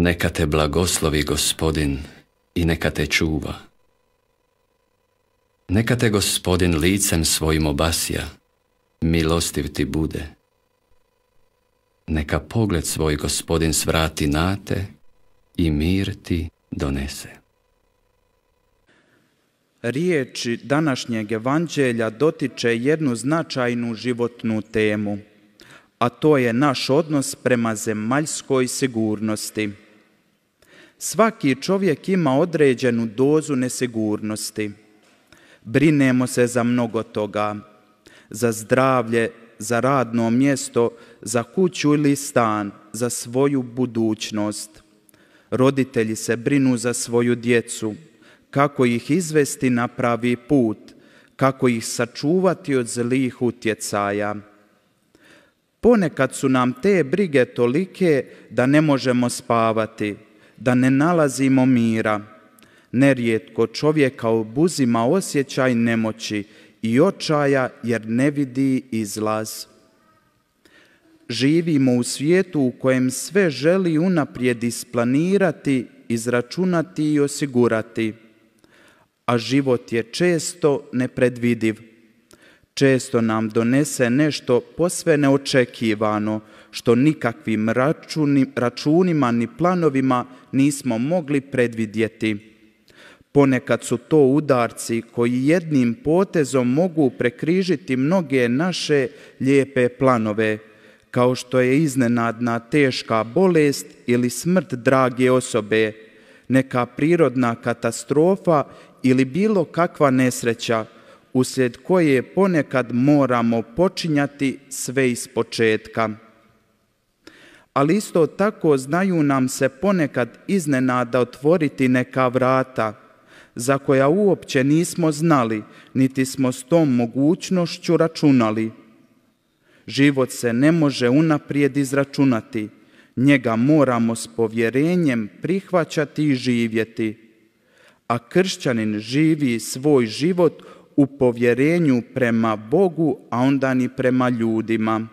Neka te blagoslovi gospodin i neka te čuva. Neka te gospodin licem svojim obasja, milostiv ti bude. Neka pogled svoj gospodin svrati na te i mir ti donese. Riječi današnjeg evanđelja dotiče jednu značajnu životnu temu, a to je naš odnos prema zemaljskoj sigurnosti. Svaki čovjek ima određenu dozu nesigurnosti. Brinemo se za mnogo toga, za zdravlje, za radno mjesto, za kuću ili stan, za svoju budućnost. Roditelji se brinu za svoju djecu, kako ih izvesti na pravi put, kako ih sačuvati od zlih utjecaja. Ponekad su nam te brige tolike da ne možemo spavati – da ne nalazimo mira. Nerijetko čovjeka obuzima osjećaj nemoći i očaja jer ne vidi izlaz. Živimo u svijetu u kojem sve želi unaprijed isplanirati, izračunati i osigurati, a život je često nepredvidiv često nam donese nešto posve neočekivano, što nikakvim računima ni planovima nismo mogli predvidjeti. Ponekad su to udarci koji jednim potezom mogu prekrižiti mnoge naše lijepe planove, kao što je iznenadna teška bolest ili smrt drage osobe, neka prirodna katastrofa ili bilo kakva nesreća, uslijed koje ponekad moramo počinjati sve iz početka. Ali isto tako znaju nam se ponekad iznenada otvoriti neka vrata za koja uopće nismo znali, niti smo s tom mogućnošću računali. Život se ne može unaprijed izračunati, njega moramo s povjerenjem prihvaćati i živjeti. A kršćanin živi svoj život u povjerenju prema Bogu, a onda ni prema ljudima.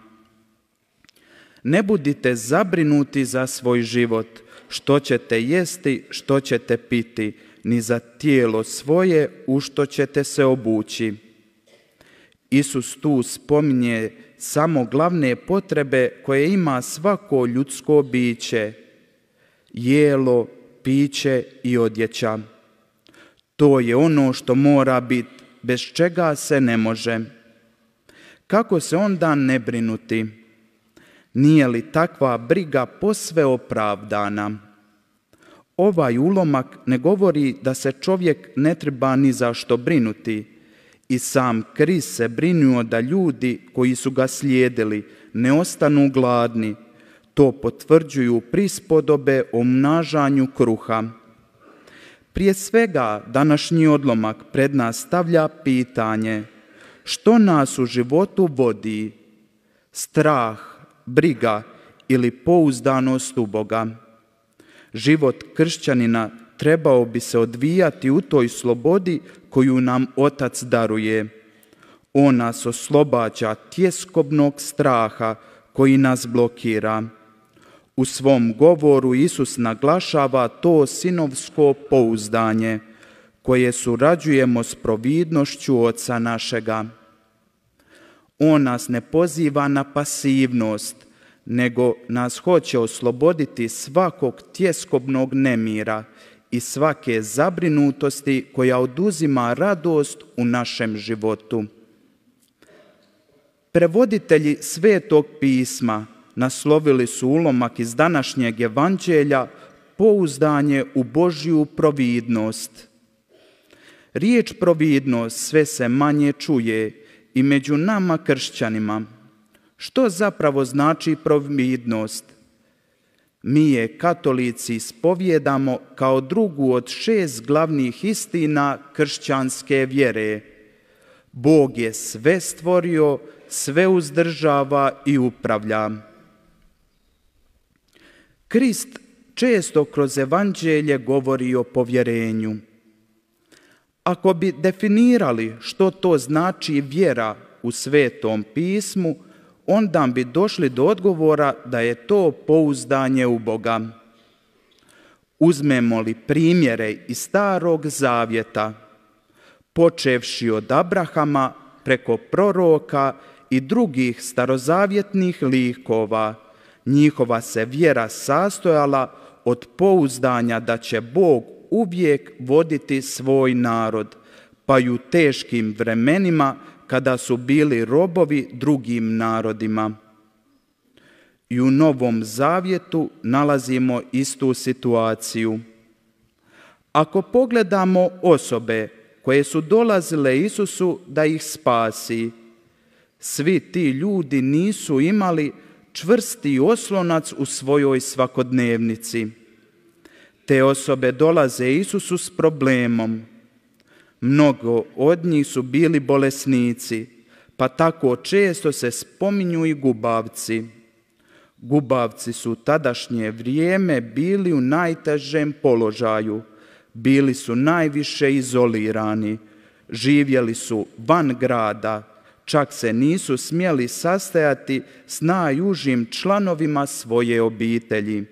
Ne budite zabrinuti za svoj život, što ćete jesti, što ćete piti, ni za tijelo svoje u što ćete se obući. Isus tu spominje samo glavne potrebe koje ima svako ljudsko biće, jelo, piće i odjeća. To je ono što mora biti bez čega se ne može. Kako se onda ne brinuti? Nije li takva briga posve opravdana? Ovaj ulomak ne govori da se čovjek ne treba ni za što brinuti. I sam Kris se brinuo da ljudi koji su ga slijedili ne ostanu gladni. To potvrđuju prispodobe o mnažanju kruha. Prije svega, današnji odlomak pred nas stavlja pitanje što nas u životu vodi, strah, briga ili pouzdanost u Boga. Život kršćanina trebao bi se odvijati u toj slobodi koju nam Otac daruje. On nas oslobađa tjeskobnog straha koji nas blokira. U svom govoru Isus naglašava to sinovsko pouzdanje koje surađujemo s providnošću Oca našega. On nas ne poziva na pasivnost, nego nas hoće osloboditi svakog tjeskobnog nemira i svake zabrinutosti koja oduzima radost u našem životu. Prevoditelji svetog pisma naslovili su ulomak iz današnjeg evanđelja pouzdanje u Božju providnost. Riječ providnost sve se manje čuje i među nama kršćanima. Što zapravo znači providnost? Mi je katolici spovjedamo kao drugu od šest glavnih istina kršćanske vjere. Bog je sve stvorio, sve uzdržava i upravlja. Krist često kroz evanđelje govori o povjerenju. Ako bi definirali što to znači vjera u svetom pismu, onda bi došli do odgovora da je to pouzdanje u Boga. Uzmemo li primjere iz starog zavjeta, počevši od Abrahama preko proroka i drugih starozavjetnih likova, Njihova se vjera sastojala od pouzdanja da će Bog uvijek voditi svoj narod, pa i u teškim vremenima kada su bili robovi drugim narodima. I u Novom Zavjetu nalazimo istu situaciju. Ako pogledamo osobe koje su dolazile Isusu da ih spasi, svi ti ljudi nisu imali čvrsti oslonac u svojoj svakodnevnici. Te osobe dolaze Isusu s problemom. Mnogo od njih su bili bolesnici, pa tako često se spominju i gubavci. Gubavci su u tadašnje vrijeme bili u najtežem položaju, bili su najviše izolirani, živjeli su van grada, čak se nisu smjeli sastajati s najužim članovima svoje obitelji.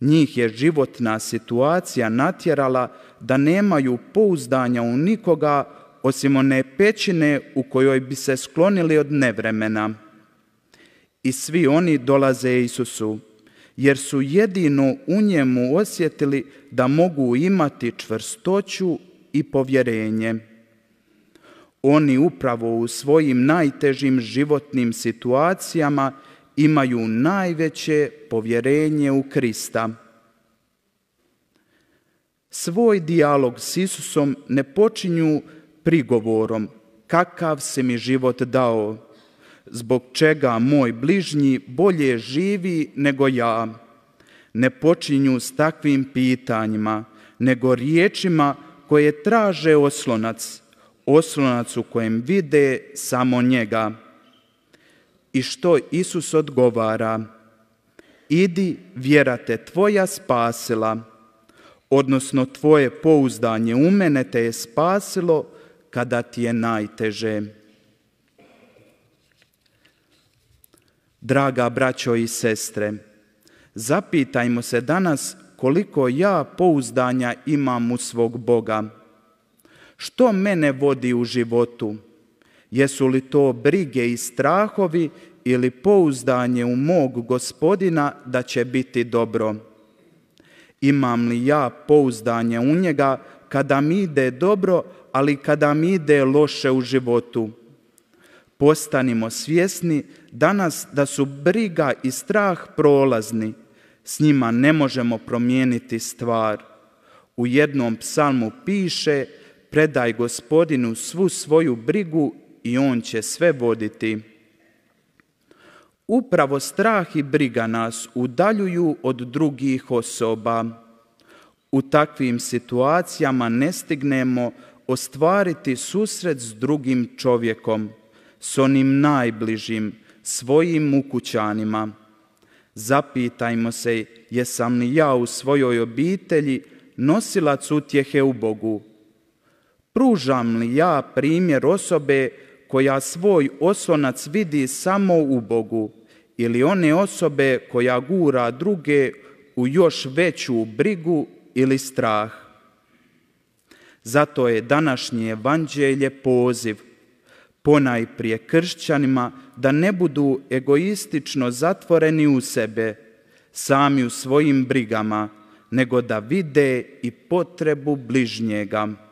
Njih je životna situacija natjerala da nemaju pouzdanja u nikoga osim one pećine u kojoj bi se sklonili od nevremena. I svi oni dolaze Isusu, jer su jedino u njemu osjetili da mogu imati čvrstoću i povjerenje. Oni upravo u svojim najtežim životnim situacijama imaju najveće povjerenje u Krista. Svoj dijalog s Isusom ne počinju prigovorom kakav se mi život dao, zbog čega moj bližnji bolje živi nego ja. Ne počinju s takvim pitanjima, nego riječima koje traže oslonac, oslonac u kojem vide samo njega. I što Isus odgovara? Idi, vjera te tvoja spasila, odnosno tvoje pouzdanje u mene te je spasilo kada ti je najteže. Draga braćo i sestre, zapitajmo se danas koliko ja pouzdanja imam u svog Boga što mene vodi u životu? Jesu li to brige i strahovi ili pouzdanje u mog gospodina da će biti dobro? Imam li ja pouzdanje u njega kada mi ide dobro, ali kada mi ide loše u životu? Postanimo svjesni danas da su briga i strah prolazni. S njima ne možemo promijeniti stvar. U jednom psalmu piše – predaj gospodinu svu svoju brigu i on će sve voditi. Upravo strah i briga nas udaljuju od drugih osoba. U takvim situacijama ne stignemo ostvariti susret s drugim čovjekom, s onim najbližim, svojim ukućanima. Zapitajmo se, jesam li ja u svojoj obitelji nosilac utjehe u Bogu, Pružam li ja primjer osobe koja svoj oslonac vidi samo u Bogu ili one osobe koja gura druge u još veću brigu ili strah? Zato je današnje evanđelje poziv ponajprije kršćanima da ne budu egoistično zatvoreni u sebe, sami u svojim brigama, nego da vide i potrebu bližnjega.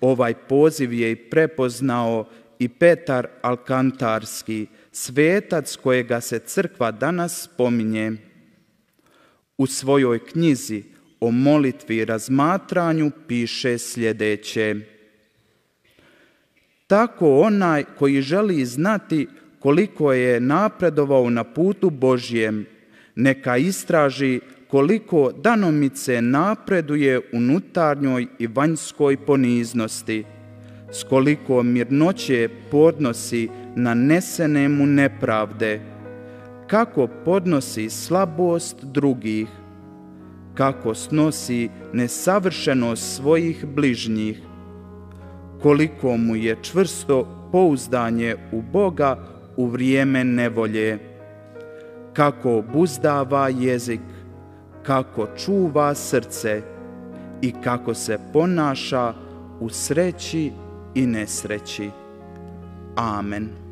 Ovaj poziv je i prepoznao i Petar Alkantarski, svetac kojega se crkva danas spominje. U svojoj knjizi o molitvi i razmatranju piše sljedeće. Tako onaj koji želi znati koliko je napredovao na putu Božjem, neka istraži koliko danomice napreduje unutarnjoj i vanjskoj poniznosti, s koliko mirnoće podnosi nanesene mu nepravde, kako podnosi slabost drugih, kako snosi nesavršenost svojih bližnjih, koliko mu je čvrsto pouzdanje u Boga u vrijeme nevolje, kako obuzdava jezik, kako čuva srce i kako se ponaša u sreći i nesreći. Amen.